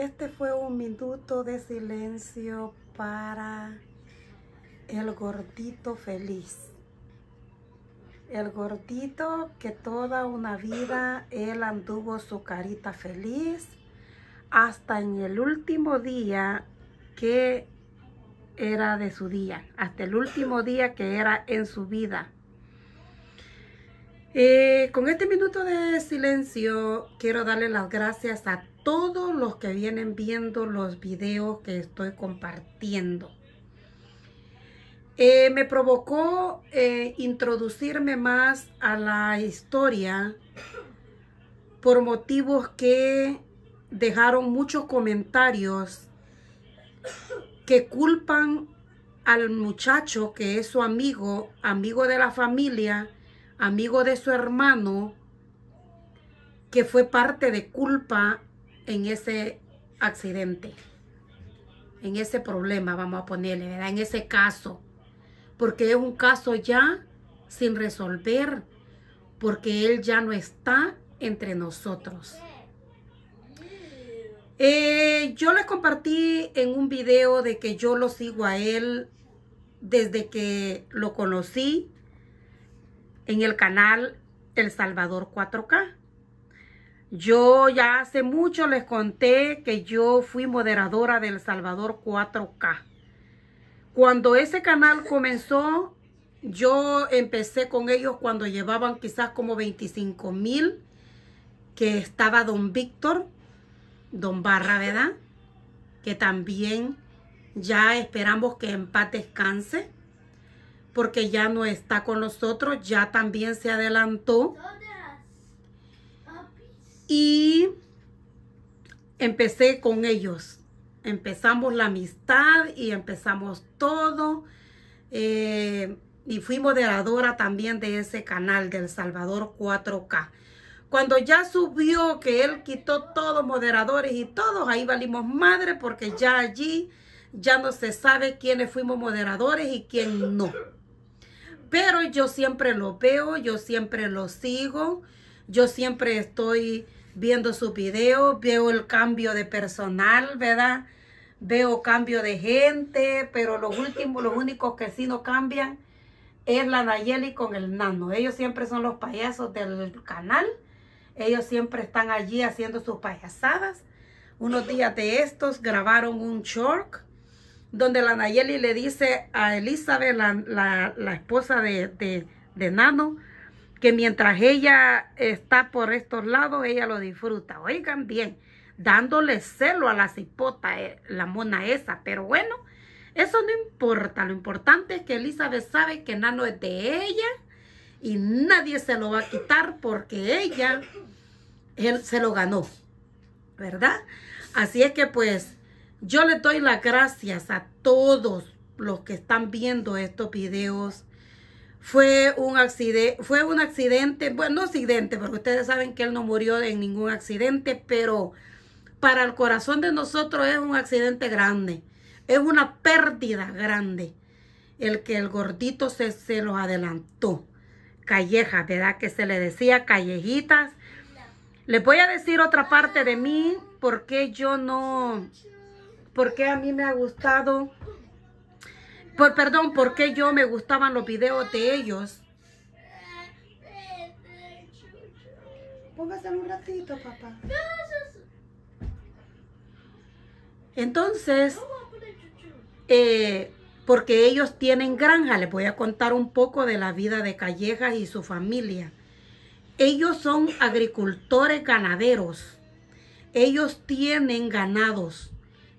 Este fue un minuto de silencio para el gordito feliz. El gordito que toda una vida él anduvo su carita feliz hasta en el último día que era de su día, hasta el último día que era en su vida. Eh, con este minuto de silencio quiero darle las gracias a todos los que vienen viendo los videos que estoy compartiendo. Eh, me provocó eh, introducirme más a la historia por motivos que dejaron muchos comentarios que culpan al muchacho que es su amigo, amigo de la familia, amigo de su hermano, que fue parte de culpa en ese accidente, en ese problema, vamos a ponerle, ¿verdad? En ese caso, porque es un caso ya sin resolver, porque él ya no está entre nosotros. Eh, yo le compartí en un video de que yo lo sigo a él desde que lo conocí en el canal El Salvador 4K. Yo ya hace mucho les conté que yo fui moderadora del Salvador 4K. Cuando ese canal comenzó, yo empecé con ellos cuando llevaban quizás como 25 mil, que estaba don Víctor, don Barra, ¿verdad? Que también ya esperamos que empate paz descanse porque ya no está con nosotros, ya también se adelantó. Y empecé con ellos. Empezamos la amistad y empezamos todo. Eh, y fui moderadora también de ese canal del Salvador 4K. Cuando ya subió que él quitó todos moderadores y todos, ahí valimos madre porque ya allí ya no se sabe quiénes fuimos moderadores y quién no. Pero yo siempre lo veo, yo siempre lo sigo, yo siempre estoy viendo sus videos, veo el cambio de personal, ¿verdad? Veo cambio de gente, pero los últimos, los únicos que sí no cambian es la Nayeli con el nano. Ellos siempre son los payasos del canal. Ellos siempre están allí haciendo sus payasadas. Unos días de estos grabaron un short donde la Nayeli le dice a Elizabeth, la, esposa de, de, Nano, que mientras ella está por estos lados, ella lo disfruta. Oigan bien, dándole celo a la cipota, eh, la mona esa. Pero bueno, eso no importa. Lo importante es que Elizabeth sabe que Nano es de ella y nadie se lo va a quitar porque ella él se lo ganó, ¿verdad? Así es que pues yo le doy las gracias a todos los que están viendo estos videos. Fue un accidente, fue un accidente, bueno, no accidente, porque ustedes saben que él no murió en ningún accidente, pero para el corazón de nosotros es un accidente grande, es una pérdida grande el que el gordito se, se los adelantó. Callejas, ¿verdad? Que se le decía callejitas. Les voy a decir otra parte de mí, porque yo no... ¿Por qué a mí me ha gustado, por, perdón, yo me gustaban los videos de ellos. Póngase un ratito, papá. Entonces, eh, porque ellos tienen granja, les voy a contar un poco de la vida de Callejas y su familia. Ellos son agricultores ganaderos. Ellos tienen ganados.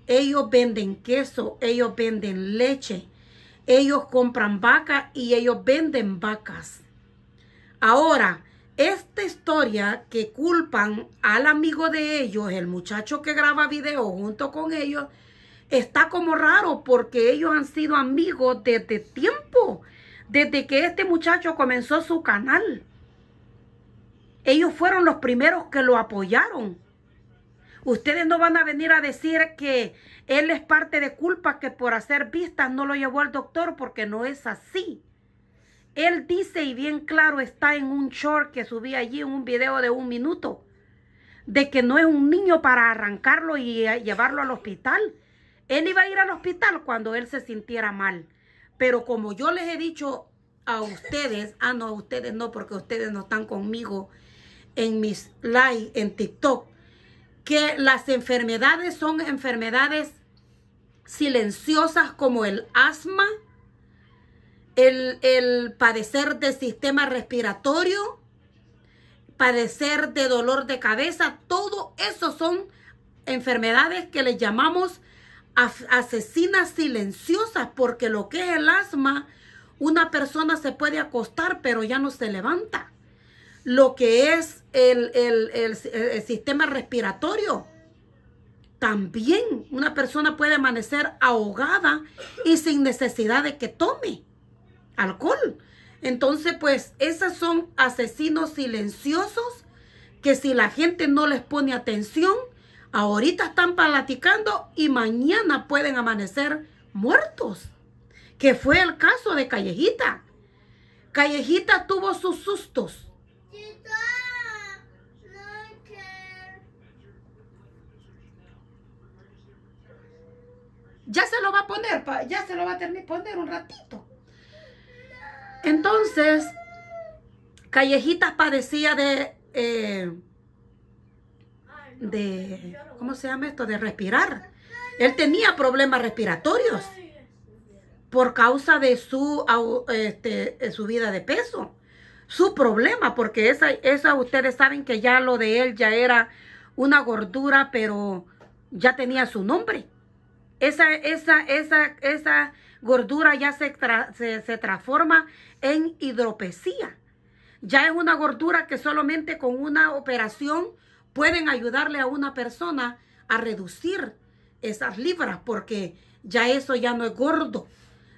Ellos venden queso, ellos venden leche, ellos compran vacas y ellos venden vacas. Ahora, esta historia que culpan al amigo de ellos, el muchacho que graba videos junto con ellos, está como raro porque ellos han sido amigos desde tiempo, desde que este muchacho comenzó su canal. Ellos fueron los primeros que lo apoyaron. Ustedes no van a venir a decir que él es parte de culpa que por hacer vistas no lo llevó al doctor porque no es así. Él dice y bien claro está en un short que subí allí un video de un minuto de que no es un niño para arrancarlo y eh, llevarlo al hospital. Él iba a ir al hospital cuando él se sintiera mal. Pero como yo les he dicho a ustedes, ah no, a ustedes no, porque ustedes no están conmigo en mis live en TikTok que las enfermedades son enfermedades silenciosas como el asma, el, el padecer de sistema respiratorio, padecer de dolor de cabeza, todo eso son enfermedades que le llamamos asesinas silenciosas, porque lo que es el asma, una persona se puede acostar pero ya no se levanta lo que es el, sistema respiratorio. También una persona puede amanecer ahogada y sin necesidad de que tome alcohol. Entonces, pues, esos son asesinos silenciosos que si la gente no les pone atención, ahorita están platicando y mañana pueden amanecer muertos, que fue el caso de Callejita. Callejita tuvo sus sustos, Ya se lo va a poner, ya se lo va a tener poner un ratito. Entonces, Callejitas padecía de, eh, de, ¿cómo se llama esto? De respirar. Él tenía problemas respiratorios por causa de su, este, vida de peso. Su problema, porque esa, esa ustedes saben que ya lo de él ya era una gordura, pero ya tenía su nombre. Esa, esa, esa, esa gordura ya se, se, se transforma en hidropesía. Ya es una gordura que solamente con una operación pueden ayudarle a una persona a reducir esas libras, porque ya eso ya no es gordo,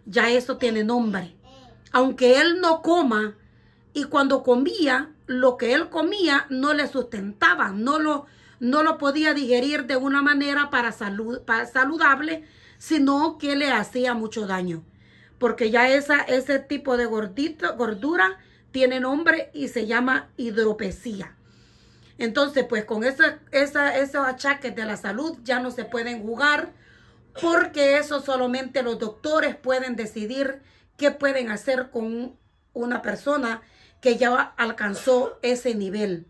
ya eso tiene nombre. Aunque él no coma, y cuando comía, lo que él comía no le sustentaba, no lo, no lo podía digerir de una manera para, salud, saludable, sino que le hacía mucho daño. Porque ya esa, ese tipo de gordito, gordura tiene nombre y se llama hidropesía. Entonces, pues con esa, esa, esos achaques de la salud ya no se pueden jugar porque eso solamente los doctores pueden decidir qué pueden hacer con una persona que ya alcanzó ese nivel.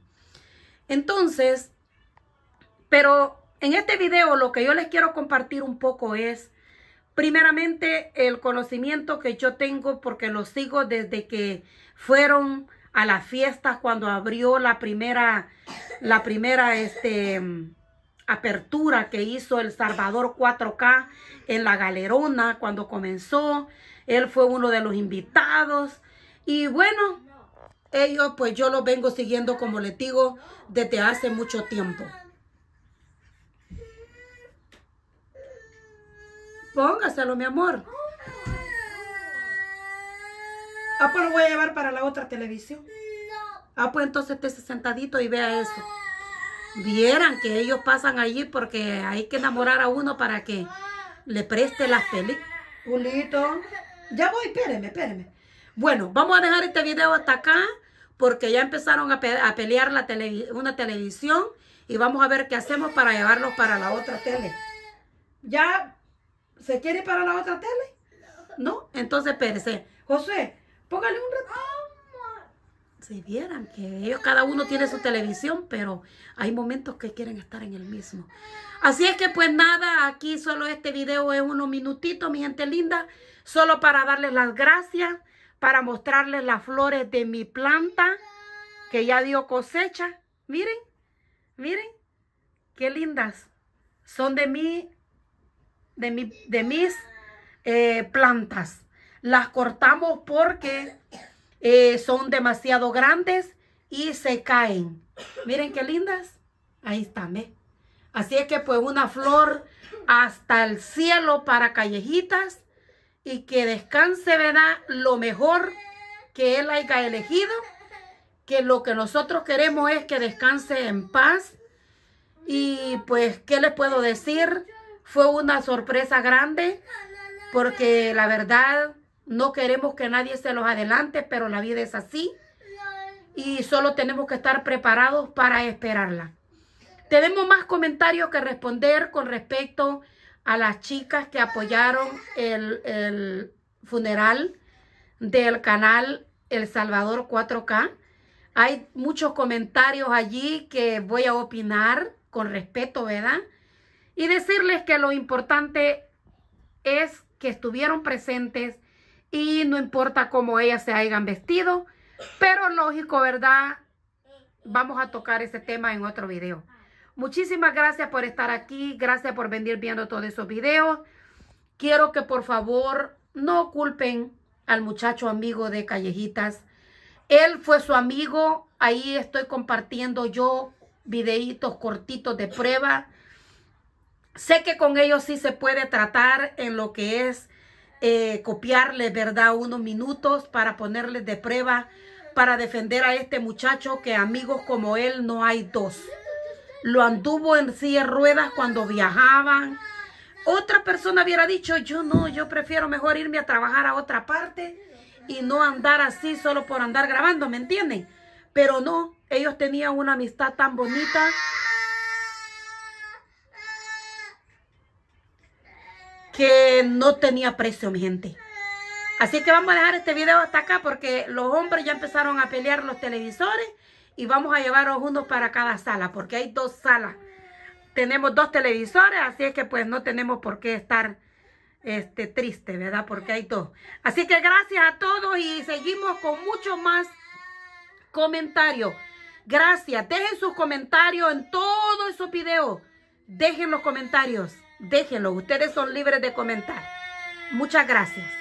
Entonces, pero en este video lo que yo les quiero compartir un poco es, primeramente, el conocimiento que yo tengo porque lo sigo desde que fueron a las fiestas cuando abrió la primera, la primera, este, apertura que hizo El Salvador 4K en la galerona cuando comenzó. Él fue uno de los invitados. Y bueno, ellos pues yo los vengo siguiendo, como les digo, desde hace mucho tiempo. Póngaselo, mi amor. Ah, pues lo voy a llevar para la otra televisión. Ah, pues entonces esté sentadito y vea eso. Vieran que ellos pasan allí porque hay que enamorar a uno para que le preste las peli. Julito, ya voy, espéreme, espéreme. Bueno, vamos a dejar este video hasta acá porque ya empezaron a, pelear la una televisión y vamos a ver qué hacemos para llevarlos para la otra tele. Ya ¿Se quiere para la otra tele? No. Entonces espérese. José, póngale un ratito. Si vieran que ellos cada uno tiene su televisión, pero hay momentos que quieren estar en el mismo. Así es que pues nada, aquí solo este video es unos minutitos, mi gente linda, solo para darles las gracias, para mostrarles las flores de mi planta que ya dio cosecha. Miren, miren, qué lindas. Son de mi de, mis eh, plantas. Las cortamos porque eh, son demasiado grandes y se caen. Miren qué lindas. Ahí están, Así es que pues una flor hasta el cielo para callejitas y que descanse, ¿verdad? Lo mejor que él haya elegido, que lo que nosotros queremos es que descanse en paz. Y pues, ¿qué les puedo decir? Fue una sorpresa grande porque la verdad no queremos que nadie se los adelante, pero la vida es así y solo tenemos que estar preparados para esperarla. Tenemos más comentarios que responder con respecto a las chicas que apoyaron el, el funeral del canal El Salvador 4K. Hay muchos comentarios allí que voy a opinar con respeto, ¿verdad? y decirles que lo importante es que estuvieron presentes y no importa cómo ellas se hayan vestido, pero lógico, ¿verdad? Vamos a tocar ese tema en otro video. Muchísimas gracias por estar aquí, gracias por venir viendo todos esos videos. Quiero que por favor no culpen al muchacho amigo de Callejitas. Él fue su amigo, ahí estoy compartiendo yo videitos cortitos de prueba Sé que con ellos sí se puede tratar en lo que es eh, copiarles, ¿verdad? Unos minutos para ponerles de prueba, para defender a este muchacho que amigos como él no hay dos. Lo anduvo en silla ruedas cuando viajaban. Otra persona hubiera dicho, yo no, yo prefiero mejor irme a trabajar a otra parte y no andar así solo por andar grabando, ¿me entienden? Pero no, ellos tenían una amistad tan bonita que no tenía precio, mi gente. Así que vamos a dejar este video hasta acá porque los hombres ya empezaron a pelear los televisores y vamos a llevaros uno para cada sala porque hay dos salas. Tenemos dos televisores, así es que pues no tenemos por qué estar este, triste, ¿verdad? Porque hay dos. Así que gracias a todos y seguimos con mucho más comentarios. Gracias. Dejen sus comentarios en todos esos videos. Dejen los comentarios. Déjenlo, ustedes son libres de comentar. Muchas gracias.